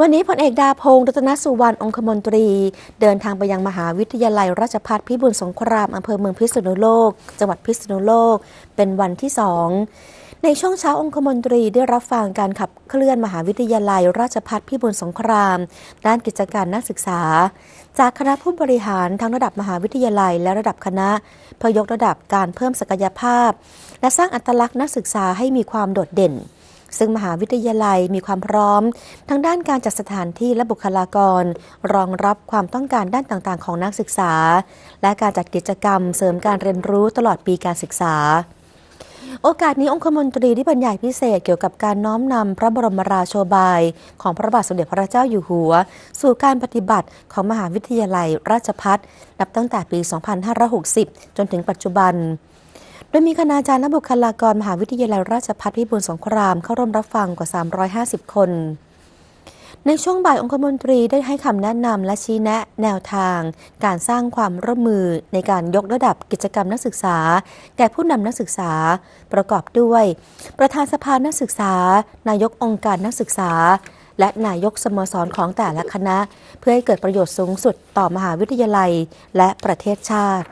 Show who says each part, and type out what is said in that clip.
Speaker 1: วันนี้พลเอกดาพงศ์รัตนสุวรรณองคมนตรี เดินทางไปยังมหาวิทยาลัยราชภัฏพิบูลสงครามอำเภอเมืองพิษณุโลกจังหวัดพิษณุโลกเป็นวันที่สองในช่วงเช้าองคมนตรีได้รับฟังการขับเคลื่อนมหาวิทยาลัย ราชพัฒพิบูลสงคราม ด้านกิจการนักศึกษา จากคณะผู้บริหารทั้งระดับมหาวิทยาลัยและระดับคณะเพื่อยกระดับการเพิ่มศักยภาพ และสร้างอัตลักษณ์นักศึกษาให้มีความโดดเด่นซึ่งมหาวิทยาลัยมีความพร้อม ทั้งด้านการจัดสถานที่และบุคลากรรองรับความต้องการด้านต่างๆของนักศึกษา และการจัดกิจกรรมเสริมการเรียนรู้ตลอดปีการศึกษา โอกาสนี้องคมนตรีได้บรรยายพิเศษ เกี่ยวกับการน้อมนำพระบรมราโชบาย ของพระบาทสมเด็จพระเจ้าอยู่หัว สู่การปฏิบัติของมหาวิทยาลัยราชพัฒนับตั้งแต่ปี 2560 จนถึงปัจจุบันดยมีคณาจารย์และบุคลากร มหาวิทยาลัยราชภัฏพิบูลสงคราม เข้าร่วมรับฟังกว่า 350 คน ในช่วงบ่ายองคมนตรีได้ให้คำแนะนำและชี้แนะแนวทาง การสร้างความร่วมมือในการยกระดับกิจกรรมนักศึกษา แก่ผู้นำนักศึกษา ประกอบด้วย ประธานสภานักศึกษา นายกองค์การนักศึกษา และนายกสมสรของแต่ละคณะ เพื่อให้เกิดประโยชน์สูงสุดต่อมหาวิทยาลัยและประเทศชาติ